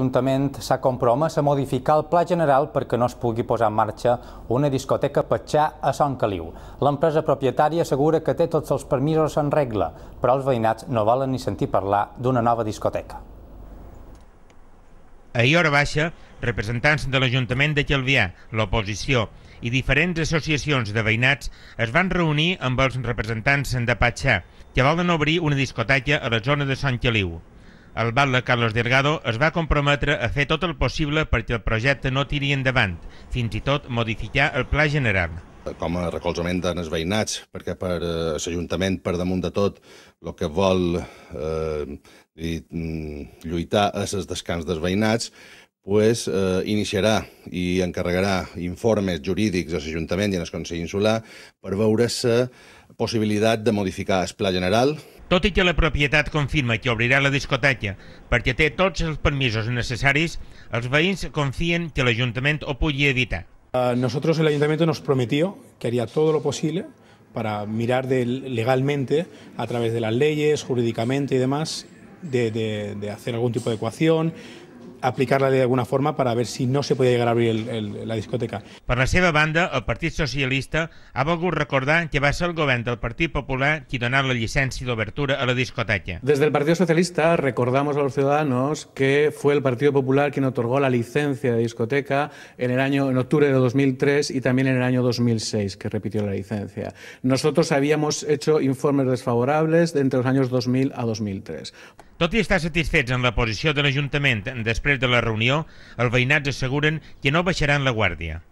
l'Ajuntament s'ha compromès a modificar el pla general perquè no es pugui posar en marxa una discoteca Patxà a Sant Caliu. L'empresa propietària assegura que té tots els permisos en regla, però els veïnats no volen ni sentir parlar d'una nova discoteca. Ahir hora Baixa, representants de l'Ajuntament de Calvià, l'oposició i diferents associacions de veïnats es van reunir amb els representants de Patxà, que volen obrir una discoteca a la zona de Sant Caliu el batle Carlos Delgado es va comprometre a fer tot el possible perquè el projecte no tiri endavant, fins i tot modificar el pla general. Com a recolzament dels veïnats, perquè per eh, l'Ajuntament, per damunt de tot, el que vol eh, mm, lluitar és el descans dels veïnats, pues, eh, iniciarà i encarregarà informes jurídics a l'Ajuntament i al Consell Insular per veure la possibilitat de modificar el pla general, tot i que la propietat confirma que obrirà la discoteca perquè té tots els permisos necessaris, els veïns confien que l'Ajuntament ho pugui evitar. Eh, nosotros el Ayuntamiento nos prometió que haría todo lo posible para mirar de, legalmente, a través de las leyes, jurídicamente y demás, de, de, de hacer algún tipo de ecuación, Aplicarla de alguna forma para ver si no se podía llegar a abrir la discoteca. Per la seva banda, el Partit Socialista ha volgut recordar que va ser el govern del Partit Popular qui donà la llicència d'obertura a la discoteca. Desde el Partido Socialista recordamos a los ciudadanos que fue el Partido Popular quien otorgó la licencia de discoteca en el año en octubre de 2003 y también en el año 2006 que repitió la licencia. Nosotros habíamos hecho informes desfavorables entre los años 2000 a 2003. Tot i estar satisfets en la posició de l'Ajuntament després de la reunió, els veïnats asseguren que no baixaran la guàrdia.